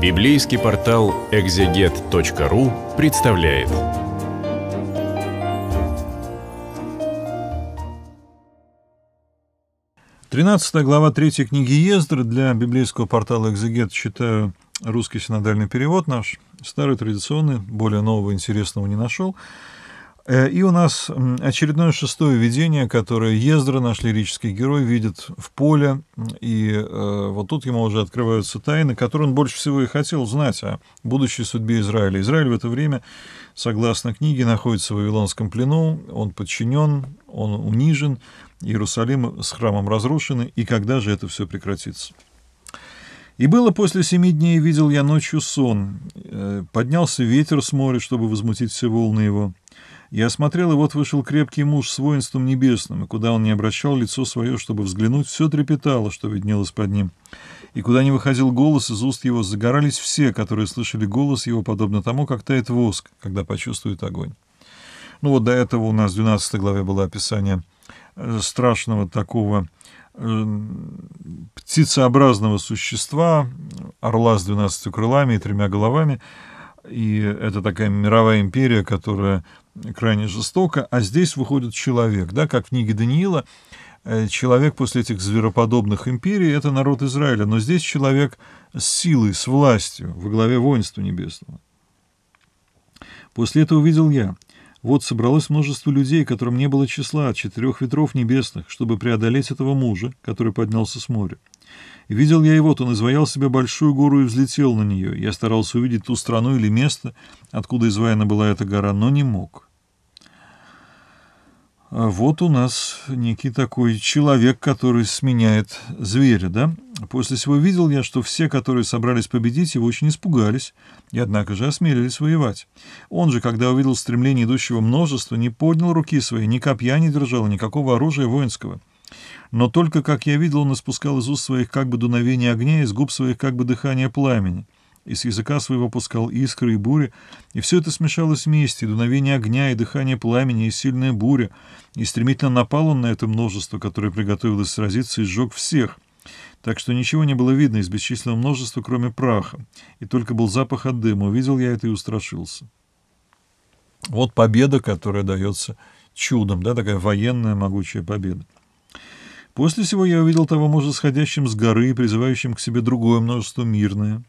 Библейский портал экзегет.ру представляет. Тринадцатая глава третьей книги Ездры для библейского портала «Экзегет» читаю русский синодальный перевод наш, старый, традиционный, более нового, интересного не нашел. Э, и у нас очередное шестое видение, которое Ездра, наш лирический герой, видит в поле, и э, вот тут ему уже открываются тайны, которые он больше всего и хотел знать о будущей судьбе Израиля. Израиль в это время, согласно книге, находится в Вавилонском плену, он подчинен, он унижен, Иерусалим с храмом разрушены, и когда же это все прекратится? И было после семи дней, видел я ночью сон. Э, поднялся ветер с моря, чтобы возмутить все волны его. Я осмотрел, и вот вышел крепкий муж с воинством небесным, и куда он не обращал лицо свое, чтобы взглянуть, все трепетало, что виднелось под ним. И куда не выходил голос, из уст его загорались все, которые слышали голос его, подобно тому, как тает воск, когда почувствует огонь. Ну вот до этого у нас в 12 главе было описание э, страшного такого э, птицеобразного существа, орла с 12 крылами и тремя головами, и это такая мировая империя, которая крайне жестоко, а здесь выходит человек, да, как в книге Даниила, э, человек после этих звероподобных империй — это народ Израиля, но здесь человек с силой, с властью, во главе воинства небесного. После этого увидел я. Вот собралось множество людей, которым не было числа от четырех ветров небесных, чтобы преодолеть этого мужа, который поднялся с моря. Видел я его, то он изваял себе большую гору и взлетел на нее. Я старался увидеть ту страну или место, откуда изваяна была эта гора, но не мог. А вот у нас некий такой человек, который сменяет зверя, да? После всего видел я, что все, которые собрались победить, его очень испугались, и однако же осмелились воевать. Он же, когда увидел стремление идущего множества, не поднял руки свои, ни копья не держал, никакого оружия воинского. Но только, как я видел, он испускал из уст своих как бы дуновение огня, из губ своих как бы дыхание пламени. Из языка своего пускал искры и бури, и все это смешалось вместе, и дуновение огня, и дыхание пламени, и сильная буря. И стремительно напал он на это множество, которое приготовилось сразиться, и сжег всех. Так что ничего не было видно из бесчисленного множества, кроме праха, и только был запах от дыма. Увидел я это и устрашился. Вот победа, которая дается чудом, да, такая военная могучая победа. После всего я увидел того мужа сходящим с горы и призывающим к себе другое множество мирное.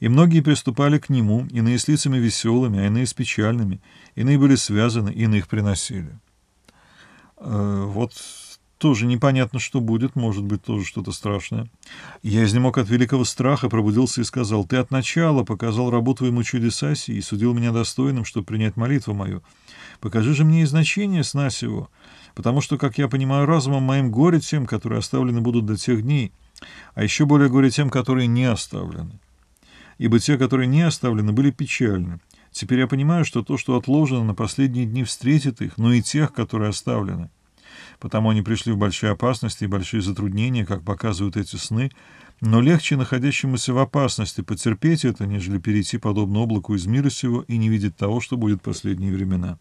И многие приступали к нему, иные с лицами веселыми, а иные с печальными, иные были связаны, иных приносили. Э, вот тоже непонятно, что будет, может быть, тоже что-то страшное. Я изнемог от великого страха, пробудился и сказал, «Ты от начала показал работу ему чудеса сии и судил меня достойным, чтобы принять молитву мою. Покажи же мне и значение сна сего» потому что, как я понимаю разумом, моим горе тем, которые оставлены будут до тех дней, а еще более горе тем, которые не оставлены. Ибо те, которые не оставлены, были печальны. Теперь я понимаю, что то, что отложено на последние дни, встретит их, но и тех, которые оставлены. Потому они пришли в большие опасности и большие затруднения, как показывают эти сны, но легче находящемуся в опасности потерпеть это, нежели перейти подобно облаку из мира сего и не видеть того, что будет в последние времена».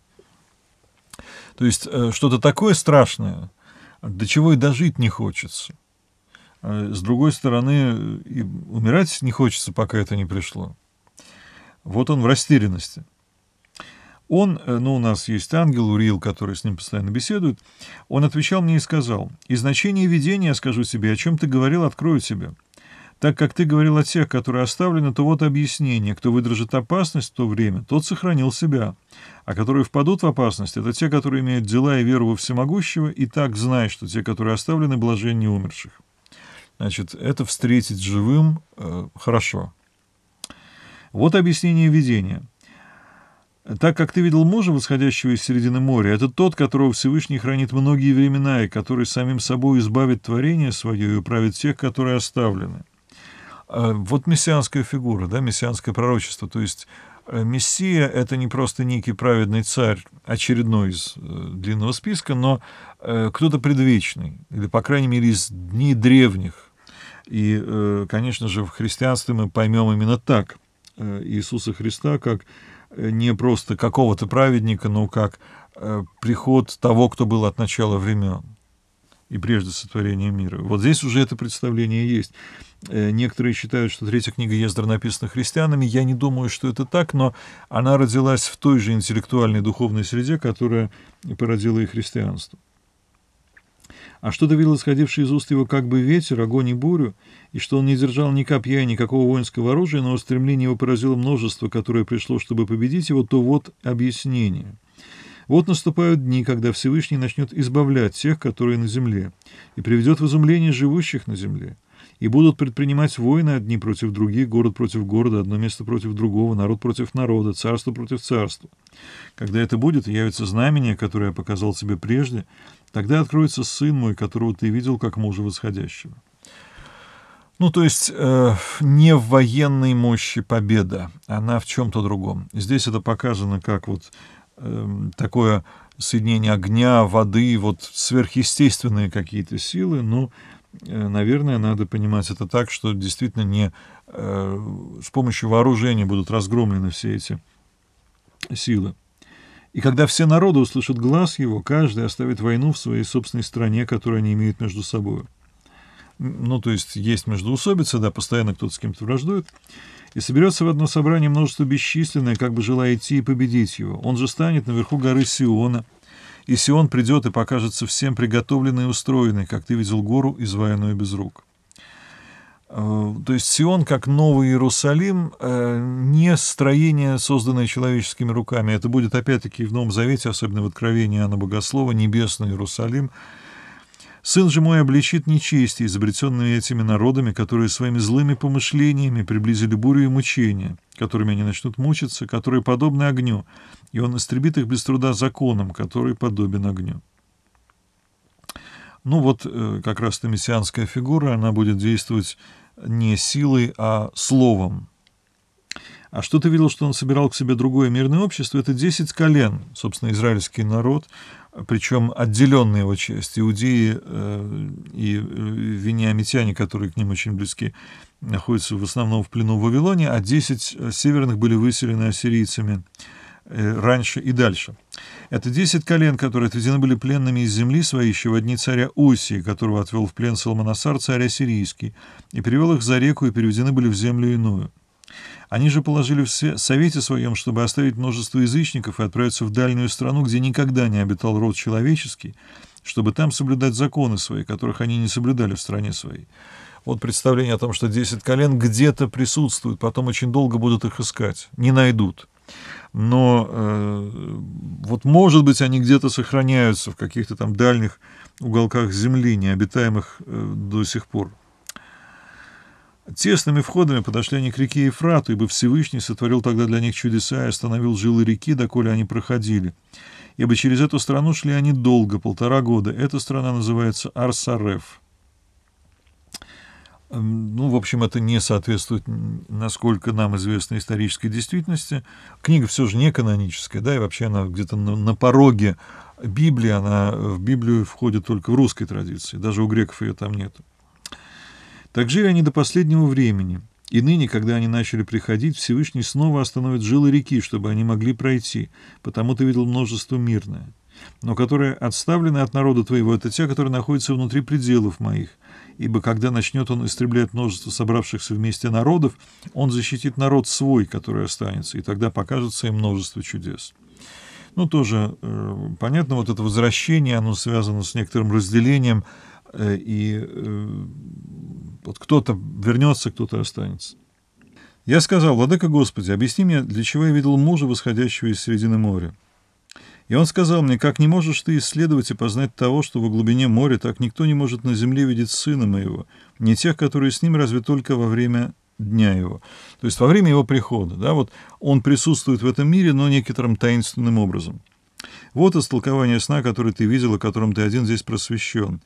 То есть э, что-то такое страшное, до чего и дожить не хочется. А с другой стороны, и умирать не хочется, пока это не пришло. Вот он в растерянности. Он, э, ну, у нас есть ангел Урил, который с ним постоянно беседует, он отвечал мне и сказал, «И значение видения, скажу тебе, о чем ты говорил, открою тебе. Так как ты говорил о тех, которые оставлены, то вот объяснение. Кто выдержит опасность в то время, тот сохранил себя. А которые впадут в опасность, это те, которые имеют дела и веру во всемогущего, и так знают, что те, которые оставлены, блаженнее умерших. Значит, это встретить живым э, хорошо. Вот объяснение видения. Так как ты видел мужа, восходящего из середины моря, это тот, которого Всевышний хранит многие времена, и который самим собой избавит творение свое и управит тех, которые оставлены. А, вот мессианская фигура, да, мессианское пророчество, то есть э, Мессия — это не просто некий праведный царь, очередной из э, длинного списка, но э, кто-то предвечный, или, по крайней мере, из дней древних. И, конечно же, в христианстве мы поймем именно так Иисуса Христа, как не просто какого-то праведника, но как приход того, кто был от начала времен и прежде сотворения мира. Вот здесь уже это представление есть. Э, некоторые считают, что третья книга Ездра написана христианами. Я не думаю, что это так, но она родилась в той же интеллектуальной духовной среде, которая породила и христианство. А что давило исходивший из уст его как бы ветер, огонь и бурю, и что он не держал ни копья, ни какого воинского оружия, но устремление его поразило множество, которое пришло, чтобы победить его, то вот объяснение – вот наступают дни, когда Всевышний начнет избавлять тех, которые на земле, и приведет в изумление живущих на земле. И будут предпринимать войны одни против других, город против города, одно место против другого, народ против народа, царство против царства. Когда это будет, явится знамение, которое я показал тебе прежде, тогда откроется сын мой, которого ты видел как мужа восходящего. Ну, то есть э, не в военной мощи победа, она в чем-то другом. Здесь это показано как вот Эм, такое соединение огня, воды, вот сверхъестественные какие-то силы, ну, э, наверное, надо понимать это так, что действительно не э, с помощью вооружения будут разгромлены все эти силы. И когда все народы услышат глаз его, каждый оставит войну в своей собственной стране, которую они имеют между собой ну, то есть есть междуусобицы, да, постоянно кто-то с кем-то враждует, и соберется в одно собрание множество бесчисленное, как бы желая идти и победить его. Он же станет наверху горы Сиона, и Сион придет и покажется всем приготовленный и устроенный, как ты видел гору, изваянную без рук. Э, то есть Сион, как новый Иерусалим, э, не строение, созданное человеческими руками. Это будет опять-таки в Новом Завете, особенно в Откровении Иоанна Богослова, небесный Иерусалим – Сын же мой обличит нечестие, изобретенное этими народами, которые своими злыми помышлениями приблизили бурю и мучения, которыми они начнут мучиться, которые подобны огню, и он истребит их без труда законом, который подобен огню. Ну вот, э, как раз-то мессианская фигура, она будет действовать не силой, а словом. А что ты видел, что он собирал к себе другое мирное общество? Это десять колен, собственно, израильский народ – причем отделенные его части, иудеи э, и э, вениамитяне, которые к ним очень близки, находятся в основном в плену в Вавилоне, а 10 э, северных были выселены ассирийцами раньше и дальше. Это 10 колен, которые отведены были пленными из земли своей еще в одни царя Осии, которого отвел в плен Соломоносар царь Ассирийский, и привел их за реку, и переведены были в землю иную. Они же положили в совете своем, чтобы оставить множество язычников и отправиться в дальнюю страну, где никогда не обитал род человеческий, чтобы там соблюдать законы свои, которых они не соблюдали в стране своей. Вот представление о том, что 10 колен где-то присутствуют, потом очень долго будут их искать, не найдут. Но э, вот, может быть, они где-то сохраняются в каких-то там дальних уголках земли, необитаемых э, до сих пор. Тесными входами подошли они к реке Ефрату, ибо Всевышний сотворил тогда для них чудеса и остановил жилы реки, доколе они проходили. Ибо через эту страну шли они долго, полтора года. Эта страна называется Арсареф. Ну, в общем, это не соответствует, насколько нам известно, исторической действительности. Книга все же не каноническая, да, и вообще она где-то на, на пороге Библии, она в Библию входит только в русской традиции, даже у греков ее там нету. Так жили они до последнего времени, и ныне, когда они начали приходить, Всевышний снова остановит жилы реки, чтобы они могли пройти, потому ты видел множество мирное. Но которые отставлены от народа твоего, это те, которые находятся внутри пределов моих. Ибо когда начнет он истреблять множество собравшихся вместе народов, он защитит народ свой, который останется, и тогда покажется им множество чудес. Ну, тоже э, понятно, вот это возвращение, оно связано с некоторым разделением э, и э, вот кто-то вернется, кто-то останется. Я сказал, «Владыка Господи, объясни мне, для чего я видел мужа, восходящего из середины моря?» И он сказал мне, «Как не можешь ты исследовать и познать того, что во глубине моря, так никто не может на земле видеть сына моего, не тех, которые с ним разве только во время дня его». То есть во время его прихода. Да, вот он присутствует в этом мире, но некоторым таинственным образом. Вот истолкование сна, который ты видел, о котором ты один здесь просвещен.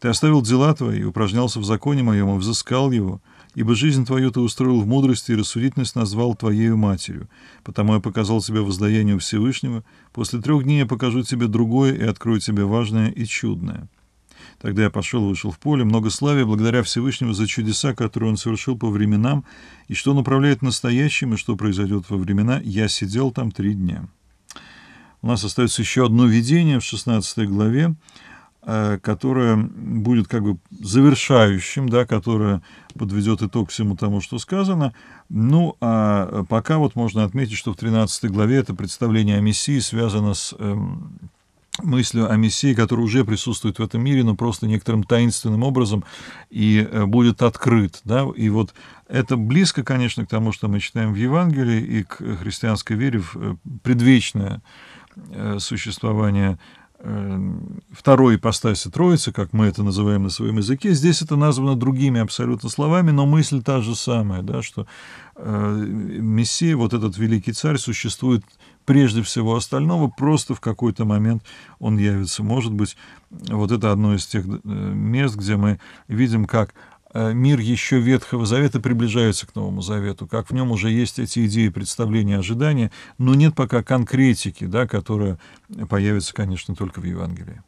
Ты оставил дела твои, упражнялся в законе моем и взыскал его, ибо жизнь твою ты устроил в мудрости и рассудительность назвал твоею матерью. Потому я показал тебе воздаянию Всевышнего, после трех дней я покажу тебе другое и открою тебе важное и чудное». Тогда я пошел и вышел в поле, много славия благодаря Всевышнему за чудеса, которые он совершил по временам, и что он управляет настоящим, и что произойдет во времена. Я сидел там три дня. У нас остается еще одно видение в 16 главе. Э, которое будет как бы завершающим, да, которое подведет итог всему тому, что сказано. Ну, а э, пока вот можно отметить, что в 13 главе это представление о Мессии связано с эм, мыслью о Мессии, которая уже присутствует в этом мире, но просто некоторым таинственным образом и э, будет открыт. Да? И вот это близко, конечно, к тому, что мы читаем в Евангелии и к христианской вере в предвечное существование Эм, второй ипостаси Троицы, как мы это называем на своем языке, здесь это названо другими абсолютно словами, но мысль та же самая, да, что э, Мессия, вот этот великий царь, существует прежде всего остального, просто в какой-то момент он явится. Может быть, вот это одно из тех э, мест, где мы видим, как Э, мир еще Ветхого Завета приближается к Новому Завету, как в нем уже есть эти идеи, представления, ожидания, но нет пока конкретики, да, которая появится, конечно, только в Евангелии.